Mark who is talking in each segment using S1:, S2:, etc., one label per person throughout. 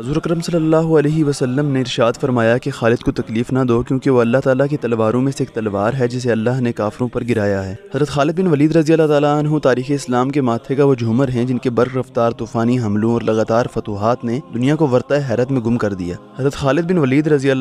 S1: हजूर अक्रम वसल्लम ने इरशाद फरमाया कि खालिद को तकलीफ़ ना दो क्योंकि वह अल्लाह ताला की तलवारों में से एक तलवार है जिसे अल्लाह ने काफरों पर गिराया है हजरत खालिद बिन वलीद रजी अल्लाह तारीख़ इस्लाम के माथे का वो झूमर हैं जिनके बर रफ्तार तूफ़ानी हमलों और लगातार फतूहत ने दुनिया को वरता हैरत में गुम कर दिया हजरत खालिद बिन वलीद रजी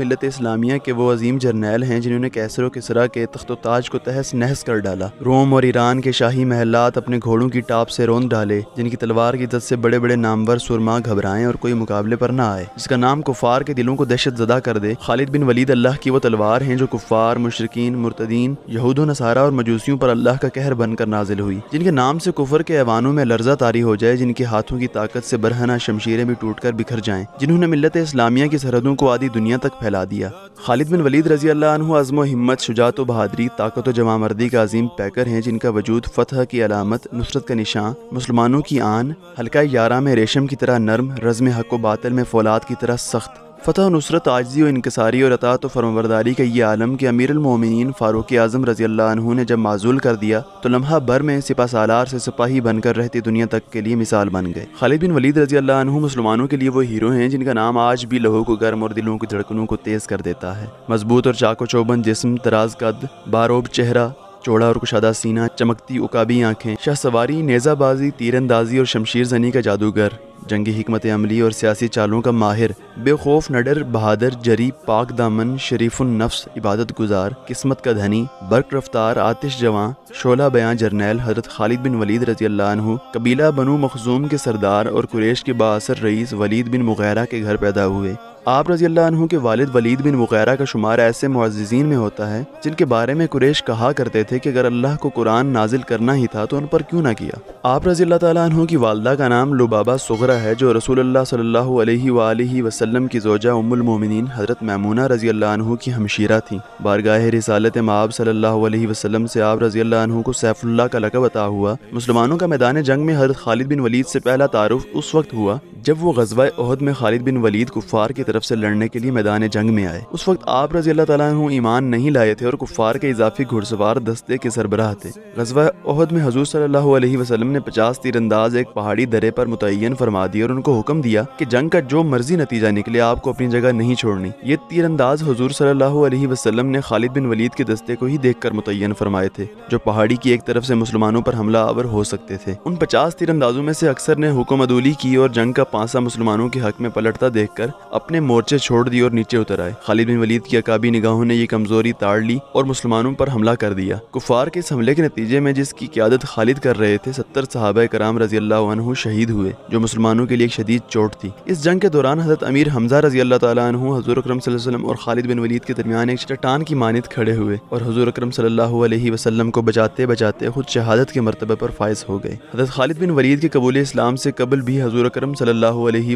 S1: मिलत इस्लामिया के वो अजीम जर्नैल हैं जिन्होंने के सरा के तख्त ताज को तहस नहस कर डाला रोम और ईरान के शाही महलात अपने घोड़ों की टाप से रोंद डाले जिनकी तलवार की दत से बड़े बड़े नामवर सुरमा घबराएं और कोई मुकाबले पर ना आए जिसका नाम कुफार के दिलों को दहशत जदा कर दे खालिद बिन वलीद अल्लाह की वो तलवार हैं जो कुफार मुशरकिन मुर्तदीन यहूद नसारा और मजूसियों पर अल्लाह का कहर बनकर नाजिल हुई जिनके नाम से कुफर के ऐवानों में लर्जा तारी हो जाए जिनके हाथों की ताकत से बरहना शमशीरें भी टूट कर बिखर जाए जिन्होंने मिलत इस्लामिया की सरहदों को आधी दुनिया तक फैला दिया खालिद बिन वलीद रजी अल्लाह अजमो हिम्मत शुजात बहादरी ताकत व जमामर्दी का अजीम पैकर हैं जिनका वजूद फतह की अलामत नुसरत का निशान मुसलमानों की आन हल्का यारा में रेशम की तरह नरम रज़म हक को बातल में फौलाद की तरह सख्त फ़तह नुसरत आजी और इनकसारी और अतात व फरमबरदारी का ये आलम के अमीर अमीरमिन फ़ारूक आज़म रजी अल्लाह ने जब माजूल कर दिया तो लम्हा भर में सिपा सालार से सिपाही बनकर रहती दुनिया तक के लिए मिसाल बन गए खालिद बिन वलीद रजी अल्लाह मुसलमानों के लिए वो हीरो हैं जिनका नाम आज भी लहू को गर्म और दिलों की धड़कनों को तेज़ कर देता है मजबूत और चाको चौबंद जिसम तराज कद बारोब चेहरा चौड़ा और कुशादा सीना चमकती उकाबी आंखें शाह सवारी नेज़ाबाजी तीरंदाजी और शमशीर जनी का जादूगर जंगी हमत अमली और सियासी चालों का माहिर बेखौफ नडर बहादुर जरी पाक दामन शरीफुलनफ्स इबादत गुजार किस्मत का धनी बर्क रफ्तार आतिश जवान शोला बयां जरनेल हजरत खालिद बिन वलीद रजी अल्लाह कबीला बनु मखजूम के सरदार और कुरेश के बासर रईस वलीद बिन मुगैरा के घर पैदा हुए आप रजी अल्लाह के वालिद वलीद बिन वगैरह का शुमार ऐसे मुआजिजीन में होता है जिनके बारे में कुरेश कहा करते थे कि अगर अल्लाह को कुरान नाजिल करना ही था तो उन पर क्यों ना किया आप रजी अल्लाह की वालदा का नाम लुबाबा सुगरा है जो रसूल सल्लल्लाहु वसलम की जोजा उमुलमोमिन हज़रत ममूना रजी अल्लाह की हमशीरा थी बारगाह रिसालत माब सल्लल्लाहु से आप रजी अल्लाह को सैफुल्ला का लकब अता हुआ मुसलमानों का मैदान जंग में हजरत खालिद बिन वलीद से पहला तारुफ उस वक्त हुआ जब वो गजवा अहद में खालिद बिन वलीद कुफ़ार की तरफ से लड़ने के लिए मैदान जंग में आए उस वक्त आप रजी अल्लाह ईमान नहीं लाए थे और कुफार के इजाफी घुड़सवार दस्ते के सरबराह थे गजवा अहद में हजूर सल्लाम ने पचास तीरंदाज एक पहाड़ी दरे पर मुतन फरमा दिए और उनको हुक्म दिया की जंग का जो मर्जी नतीजा निकले आपको अपनी जगह नहीं छोड़नी ये तीरंदाज हजूर सल्लाम ने खालिद बिन वलीद के दस्ते को ही कर मुतयन फरमाए थे जो पहाड़ी की एक तरफ से मुसलमानों पर हमला आवर हो सकते थे उन पचास तीरंदाजों में से अक्सर ने हुक्म अदूली की और जंग का पांसा मुसलमानों के हक में पलटता देखकर अपने मोर्चे छोड़ दिए और नीचे उतर आए खालिद बिन वलीद की अकाबी निगाहों ने यह कमजोरी ताड़ ली और मुसलमानों पर हमला कर दिया कुफार के इस हमले के नतीजे में जिसकी क्यादत खालिद कर रहे थे सत्तर साहब कराम रजी अल्लाह शहीद हुए जो मुसलमानों के लिए एक शदीद चोट थी इस जंग के दौरान हजरत अमीर हमजा रजी अल्लाह तु हजूर अक्रम और खालिद बिन वलीद के दरमियान एक चट्टान की मानद खड़े हुए और हजूर अक्रम वसल्लम को बचाते बचाते खुद शहादत के मरतबे पर फायज हो गए हजरत खालिद बिन वलीद के कबूल इस्लाम से कबल भी हजूर अक्रम सल्ला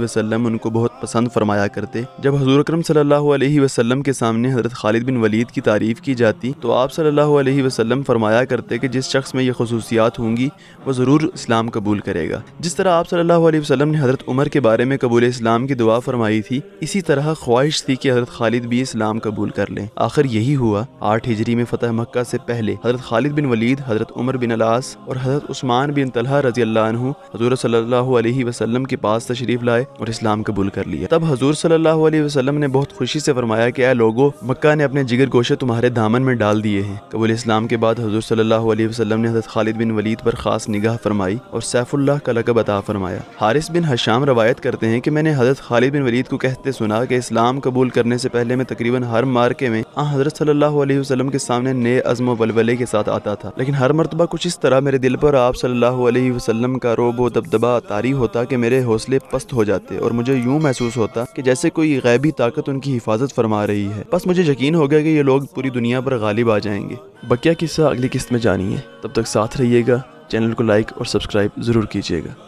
S1: वसलम उनको बहुत पसंद फरमाया करते फरमाते जब हजूर अक्रम सल्लल्लाहु अलैहि वसल्लम के सामने हजरत खालिद बिन वलीद की तारीफ़ की जाती तो आप सल्लल्लाहु अलैहि वसल्लम फरमाया करते कि जिस शख्स में ये खसूसियात होंगी वो ज़रूर इस्लाम कबूल करेगा जिस तरह आप सल्लल्लाहु वसलम ने हजरत उमर के बारे में कबूल इस्लाम की दुआ फरमाई थी इसी तरह ख्वाहिश थी कि हजरत खालिद भी इस्लाम कबूल कर लें आखिर यही हुआ आठ हिजरी में फतह मक्का से पहले हजरत खालिद बिन वलीद हजरत उमर बिन अलास और हजरत उस्मान बिन तलहा रजी हजूर सल्ला के पास तशरीफ लाए और इस्लाम कबूल कर लिया तब हजूर सल्ला सल्लल्लाहु अलैहि वसल्लम ने बहुत खुशी से फरमाया कि लोगो मक्का ने अपने जिगर गोशे तुम्हारे दामन में डाल दिए हैं कबूल इस्लाम के बाद हजूर सल्लल्लाहु अलैहि वसल्लम ने हजरत खालिद बिन वलीद पर खास निगाह फरमाई और सैफुल्लाह का लकब अता फरमाया हारिस बिन हशाम रवायत करते हैं कि मैंने हजरत खालिद बिन वलीद को कहते सुना कि इस्लाम कबूल करने से पहले मैं तकरीबन हर मार्के में आ हाँ, हजरत सल्लल्लाहु अलैहि वसल्लम के सामने नए अज़म बलबले के साथ आता था लेकिन हर मरतबा कुछ इस तरह मेरे दिल पर आप सल्लल्लाहु अलैहि वसल्लम का रोबो दबदबा तारी होता कि मेरे हौसले पस्त हो जाते और मुझे यूँ महसूस होता कि जैसे से कोई गैबी ताकत उनकी हिफाजत फरमा रही है बस मुझे यकीन हो गया कि ये लोग पूरी दुनिया पर गालिब आ जाएंगे बकिया किस्सा अगली किस्त में जानी है तब तक साथ रहिएगा चैनल को लाइक और सब्सक्राइब ज़रूर कीजिएगा